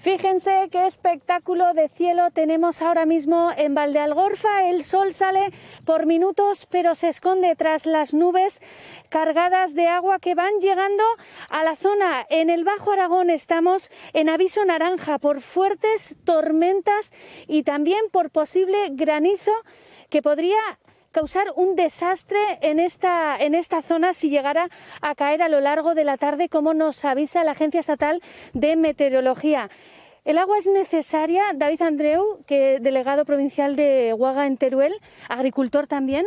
Fíjense qué espectáculo de cielo tenemos ahora mismo en Valdealgorfa. El sol sale por minutos, pero se esconde tras las nubes cargadas de agua que van llegando a la zona. En el Bajo Aragón estamos en aviso naranja por fuertes tormentas y también por posible granizo que podría causar un desastre en esta, en esta zona si llegara a caer a lo largo de la tarde, como nos avisa la Agencia Estatal de Meteorología. El agua es necesaria. David Andreu, que delegado provincial de Huaga en Teruel, agricultor también,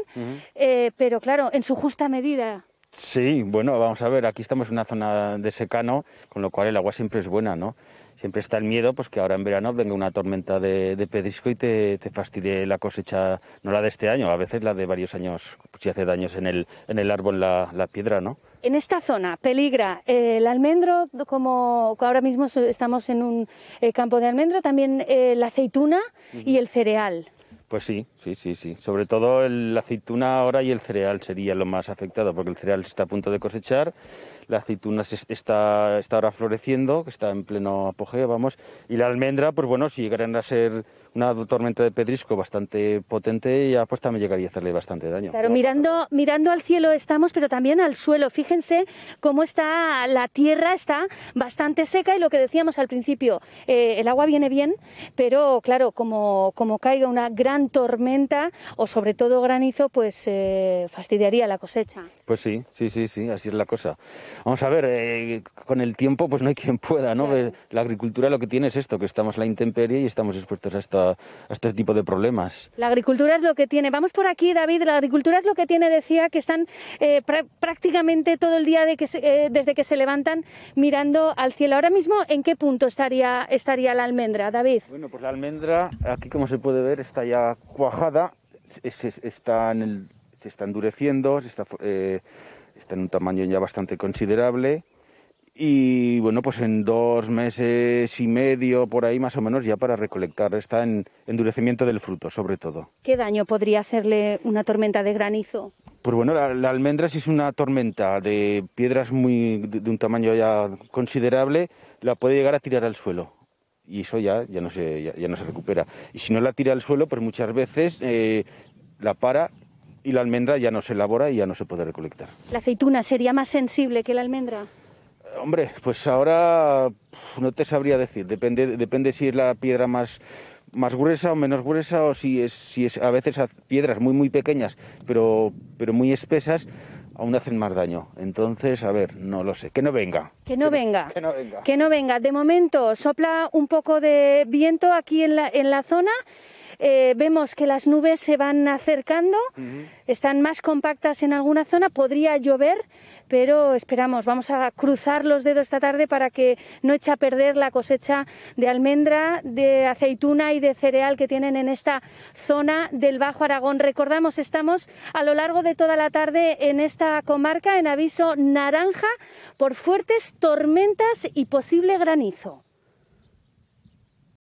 eh, pero claro, en su justa medida. Sí, bueno, vamos a ver, aquí estamos en una zona de secano, con lo cual el agua siempre es buena, ¿no? siempre está el miedo pues que ahora en verano venga una tormenta de, pedrisco y te, fastidie la cosecha, no la de este año, a veces la de varios años, pues, si hace daños en el, en el árbol la, piedra, ¿no? En esta zona peligra el almendro, como ahora mismo estamos en un eh, campo de almendro, también eh, la aceituna y el cereal. Pues sí, sí, sí, sí. Sobre todo la aceituna ahora y el cereal sería lo más afectado, porque el cereal está a punto de cosechar, la aceituna está, está ahora floreciendo, que está en pleno apogeo, vamos, y la almendra, pues bueno, si llegaran a ser una tormenta de pedrisco bastante potente, ya pues también llegaría a hacerle bastante daño. Claro, mirando, mirando al cielo estamos, pero también al suelo. Fíjense cómo está la tierra, está bastante seca y lo que decíamos al principio, eh, el agua viene bien, pero claro, como, como caiga una gran tormenta o sobre todo granizo, pues eh, fastidiaría la cosecha. Pues sí, sí, sí, sí, así es la cosa. Vamos a ver, eh, con el tiempo pues no hay quien pueda, ¿no? Eh, la agricultura lo que tiene es esto, que estamos la intemperie y estamos expuestos a, este tipo de problemas. La agricultura es lo que tiene. Vamos por aquí, David, la agricultura es lo que tiene, decía, que están prácticamente todo el día de que desde que se levantan mirando al cielo. Ahora mismo, ¿en qué punto estaría, estaría la almendra, David? Bueno, pues la almendra, aquí como se puede ver, está ya cuajada se, está, endureciendo, eh, está, en un tamaño ya bastante considerable. Y bueno, pues en dos meses y medio, por ahí más o menos, ya para recolectar. Está en endurecimiento del fruto, sobre todo. ¿Qué daño podría hacerle una tormenta de granizo? Pues bueno, la, almendra si es una tormenta de piedras muy, de un tamaño ya considerable, la puede llegar a tirar al suelo y eso ya, ya, no se, ya, no se recupera. Y si no la tira al suelo, pues muchas veces eh, la para y la almendra ya no se elabora y ya no se puede recolectar. ¿La aceituna sería más sensible que la almendra? Eh, hombre, pues ahora no te sabría decir, depende, depende si es la piedra más, más gruesa o menos gruesa o si es, si es a veces piedras muy muy pequeñas pero, pero muy espesas aún hacen más daño. Entonces, a ver, no lo sé. Que no venga. Que no, venga. que no venga. Que no venga. De momento sopla un poco de viento aquí en la, en la zona. Eh, vemos que las nubes se van acercando, están más compactas en alguna zona, podría llover, pero esperamos, vamos a cruzar los dedos esta tarde para que no eche a perder la cosecha de almendra, de aceituna y de cereal que tienen en esta zona del Bajo Aragón. Recordamos, estamos a lo largo de toda la tarde en esta comarca en aviso naranja por fuertes tormentas y posible granizo.